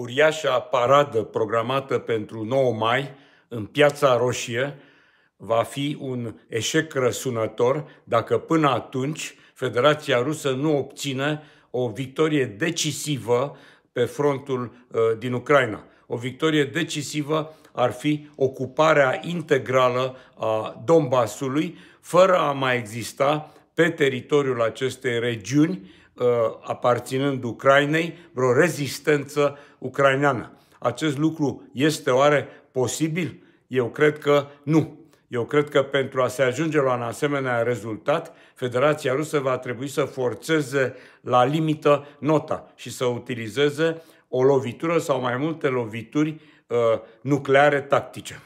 uriașa paradă programată pentru 9 mai în Piața Roșie va fi un eșec răsunător dacă până atunci Federația Rusă nu obține o victorie decisivă pe frontul uh, din Ucraina. O victorie decisivă ar fi ocuparea integrală a Donbasului, fără a mai exista pe teritoriul acestei regiuni Uh, aparținând Ucrainei, vreo rezistență ucraineană. Acest lucru este oare posibil? Eu cred că nu. Eu cred că pentru a se ajunge la un asemenea rezultat, Federația Rusă va trebui să forțeze la limită nota și să utilizeze o lovitură sau mai multe lovituri uh, nucleare tactice.